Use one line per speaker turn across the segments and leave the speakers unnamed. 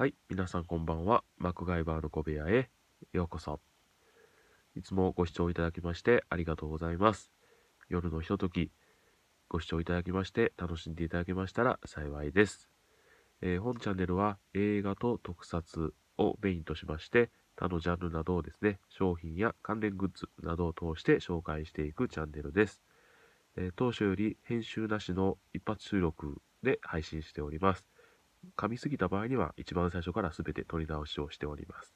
はい、皆さんこんばんは。マクガイバーの小部屋へようこそ。いつもご視聴いただきましてありがとうございます。夜のひととき、ご視聴いただきまして楽しんでいただけましたら幸いです。えー、本チャンネルは映画と特撮をメインとしまして、他のジャンルなどをですね、商品や関連グッズなどを通して紹介していくチャンネルです。えー、当初より編集なしの一発収録で配信しております。噛みすぎた場合には一番最初から全て取り直しをしております。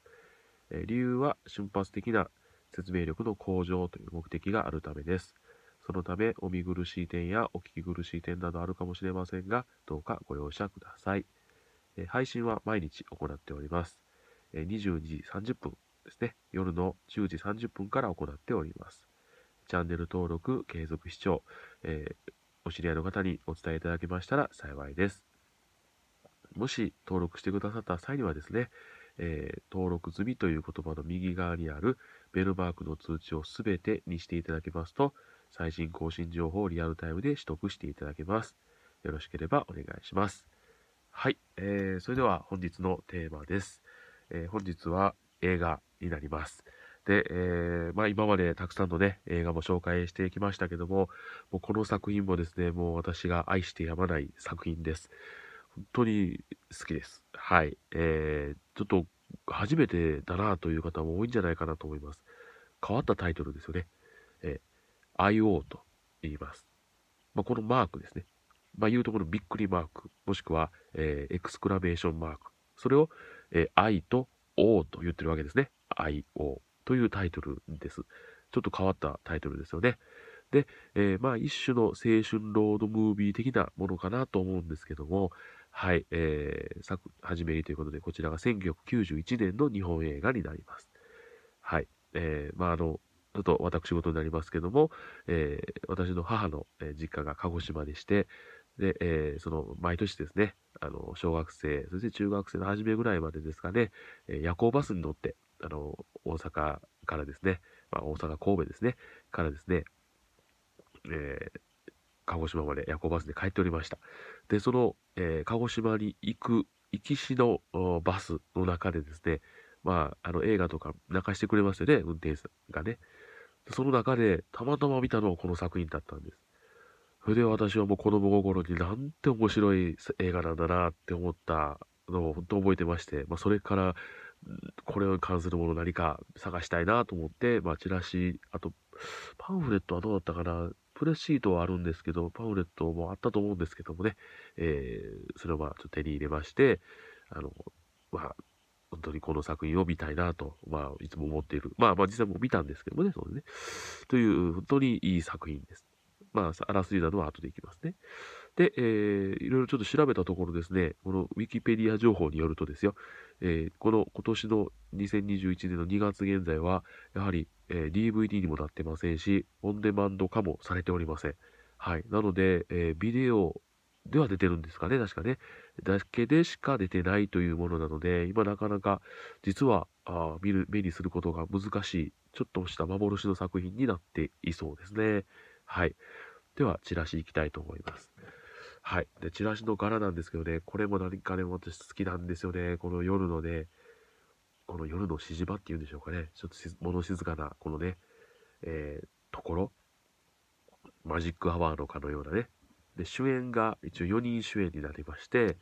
えー、理由は瞬発的な説明力の向上という目的があるためです。そのため、お見苦しい点やお聞き苦しい点などあるかもしれませんが、どうかご容赦ください。えー、配信は毎日行っております。えー、22時30分ですね。夜の10時30分から行っております。チャンネル登録、継続視聴、えー、お知り合いの方にお伝えいただけましたら幸いです。もし登録してくださった際にはですね、えー、登録済みという言葉の右側にあるベルマークの通知をすべてにしていただけますと、最新更新情報をリアルタイムで取得していただけます。よろしければお願いします。はい、えー、それでは本日のテーマです。えー、本日は映画になります。で、えー、まあ今までたくさんのね、映画も紹介してきましたけども、もうこの作品もですね、もう私が愛してやまない作品です。本当に好きです。はい。えー、ちょっと初めてだなという方も多いんじゃないかなと思います。変わったタイトルですよね。えー、IO と言います。まあ、このマークですね。まあ、いうところびっくりマーク、もしくは、えー、エクスクラメーションマーク。それを、えー、I と O と言ってるわけですね。IO というタイトルです。ちょっと変わったタイトルですよね。で、えー、まあ一種の青春ロードムービー的なものかなと思うんですけども、はい、えー、作、始めりということで、こちらが1991年の日本映画になります。はい、えー、まあ、あの、ちょっと私事になりますけども、えー、私の母の実家が鹿児島でして、で、えー、その、毎年ですね、あの、小学生、そして中学生の初めぐらいまでですかね、夜行バスに乗って、あの、大阪からですね、まあ、大阪、神戸ですね、からですね、えー、鹿児島まで夜行バスで帰っておりました。で、その、えー、鹿児島に行く、行きしのバスの中でですね、まあ、あの映画とか泣かしてくれますよね、運転手がね。その中で、たまたま見たのはこの作品だったんです。それで私はもう子供心になんて面白い映画なんだなって思ったのを本当覚えてまして、まあ、それから、これに関するもの何か探したいなと思って、まあ、チラシ、あと、パンフレットはどうだったかなプレシートはあるんですけど、パウレットもあったと思うんですけどもね、えー、それをまあちょっと手に入れまして、あの、まあ、本当にこの作品を見たいなと、まあ、いつも思っている。まあ、まあ、実際も見たんですけどもね、そすね。という、本当にいい作品です。まあ、あらすじなどは後でいきますね。で、えー、いろいろちょっと調べたところですね、このウィキペディア情報によるとですよ、えー、この今年の2021年の2月現在は、やはり、えー、DVD にもなってませんし、オンデマンド化もされておりません。はい。なので、えー、ビデオでは出てるんですかね、確かね。だけでしか出てないというものなので、今なかなか実はあ見る目にすることが難しい、ちょっとした幻の作品になっていそうですね。はい。では、チラシいきたいと思います。はい。で、チラシの柄なんですけどね、これも何かね、私好きなんですよね。この夜のね、この夜のしじまっていうんでしょうかね。ちょっと物静かな、このね、えー、ところ。マジックアワーのかのようなね。で、主演が一応4人主演になりまして、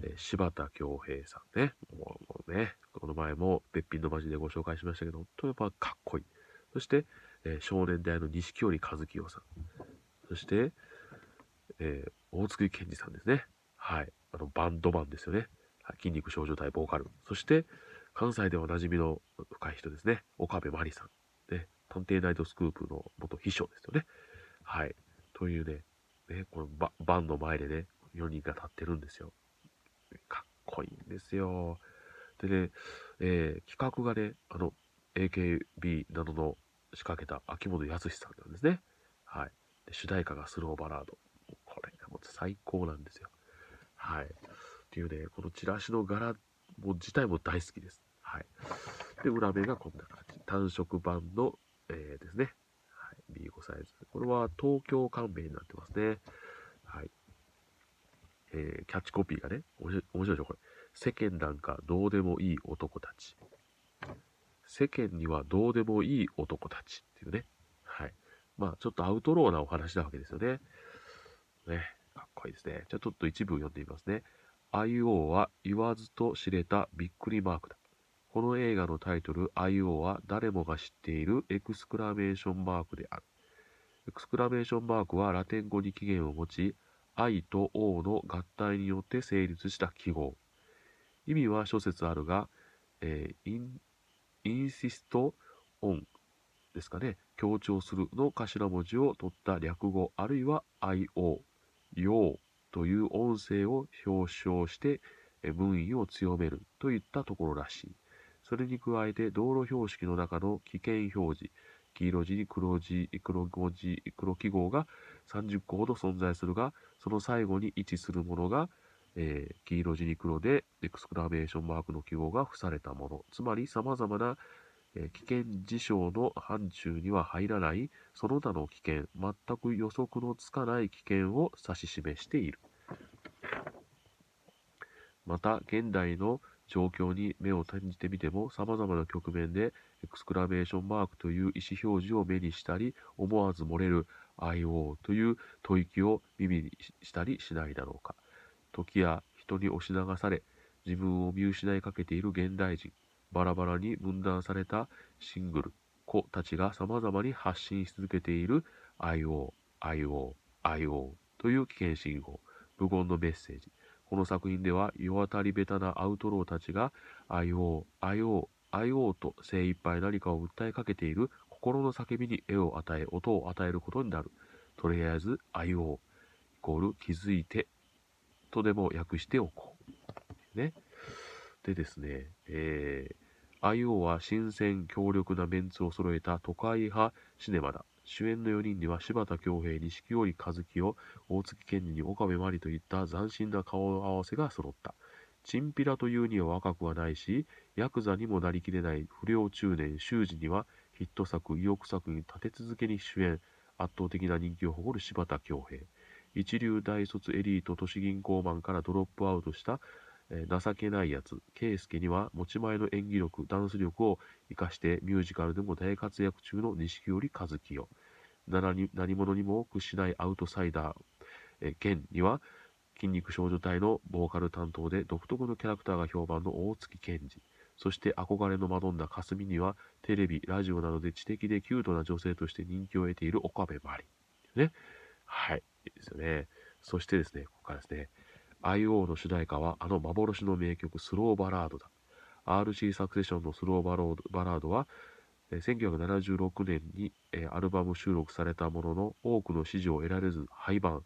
えー、柴田恭平さんね。もうね、この前もべっぴんのマジでご紹介しましたけど、とやっぱかっこいい。そして、えー、少年での西京織和清さん。そして、えー、大月健二さんですね。はい。あの、バンドマンですよね。はい、筋肉少女隊ボーカル。そして、関西でおなじみの深い人ですね。岡部真理さん。ね。探偵ナイトスクープの元秘書ですよね。はい。というね、ね、このババンの前でね、4人が立ってるんですよ。かっこいいんですよ。でね、えー、企画がね、あの、AKB などの仕掛けた秋元康さんなんですね。はい。で主題歌がスローバラード。も最高なんですよ。はい。っていうね、このチラシの柄も自体も大好きです。はい。で、裏面がこんな感じ。単色版の、えー、ですね。はい、B5 サイズ。これは東京勘弁になってますね。はい。えー、キャッチコピーがね、面白いでしょ、これ。世間なんかどうでもいい男たち。世間にはどうでもいい男たちっていうね。はい。まあ、ちょっとアウトローなお話なわけですよね。ね。ですね。じゃあちょっと一部読んでみますね。IO は言わずと知れたびっくりマークだ。この映画のタイトル IO は誰もが知っているエクスクラメーションマークである。エクスクラメーションマークはラテン語に起源を持ち、I と O の合体によって成立した記号。意味は諸説あるが、えー、イン、インシストオンですかね、強調するの頭文字を取った略語、あるいは IO ようという音声を表彰して文意を強めるといったところらしい。それに加えて道路標識の中の危険表示、黄色字に黒字、黒文字、黒記号が30個ほど存在するが、その最後に位置するものが、えー、黄色字に黒でエクスクラメーションマークの記号が付されたもの。つまり様々な危険事象の範疇には入らない、その他の危険、全く予測のつかない危険を指し示している。また、現代の状況に目を転じてみても、様々な局面で、エクスクラメーションマークという意思表示を目にしたり、思わず漏れる IO という吐息を耳にしたりしないだろうか。時や人に押し流され、自分を見失いかけている現代人。バラバラに分断されたシングル子たちが様々に発信し続けている IO、IO、IO という危険信号、無言のメッセージ。この作品では、世当たりベタなアウトローたちが IO、IO、IO と精一杯何かを訴えかけている心の叫びに絵を与え、音を与えることになる。とりあえず IO、イコール気づいて、とでも訳しておこう。ね。でですね、えー、IO は新鮮強力なメンツを揃えた都会派シネマだ。主演の4人には柴田恭平、錦織一樹を大月健二に岡部真理といった斬新な顔合わせが揃った。チンピラというには若くはないし、ヤクザにもなりきれない不良中年修二にはヒット作、意欲作に立て続けに主演、圧倒的な人気を誇る柴田恭平。一流大卒エリート都市銀行マンからドロップアウトしたえ情けないやつ、圭介には持ち前の演技力、ダンス力を活かしてミュージカルでも大活躍中の錦織和樹よ。何者にも屈しないアウトサイダー、えー、剣には筋肉少女隊のボーカル担当で独特のキャラクターが評判の大月健二。そして憧れのマドンナ霞にはテレビ、ラジオなどで知的でキュートな女性として人気を得ている岡部真理。ね。はい。いいですよね。そしてですね、ここからですね、IO の主題歌はあの幻の名曲スローバラードだ。RC サクセションのスローバロードバラードは、1976年にアルバム収録されたものの多くの支持を得られず廃盤。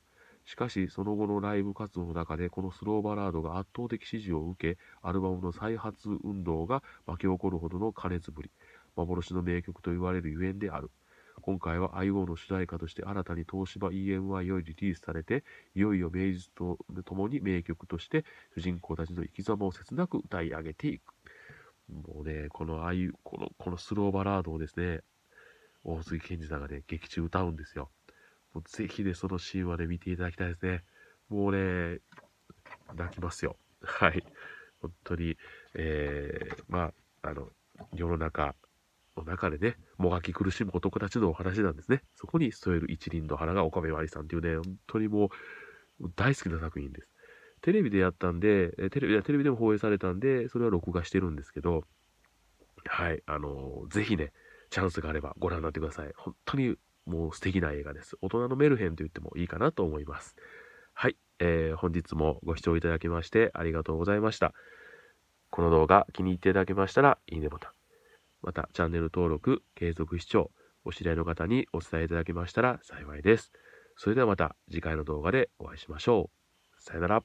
しかし、その後のライブ活動の中で、このスローバラードが圧倒的支持を受け、アルバムの再発運動が巻き起こるほどの過熱ぶり。幻の名曲と言われるゆえんである。今回は IO の主題歌として新たに東芝 EMI よりリリースされて、いよいよ名実とともに名曲として主人公たちの生き様を切なく歌い上げていく。もうね、このああいう、この、このスローバラードをですね、大杉健二さんがね、劇中歌うんですよ。もうぜひね、そのシーンはね、見ていただきたいですね。もうね、泣きますよ。はい。本当に、えー、まあ、あの、世の中、の中でね、もがき苦しむ男たちのお話なんですね。そこに添える一輪の花が岡部愛さんというね、本当にもう大好きな作品です。テレビでやったんで、テレビテレビでも放映されたんで、それは録画してるんですけど、はい、あのー、ぜひね、チャンスがあればご覧になってください。本当にもう素敵な映画です。大人のメルヘンと言ってもいいかなと思います。はい、えー、本日もご視聴いただきましてありがとうございました。この動画気に入っていただけましたら、いいねボタン。またチャンネル登録、継続視聴、お知り合いの方にお伝えいただけましたら幸いです。それではまた次回の動画でお会いしましょう。さよなら。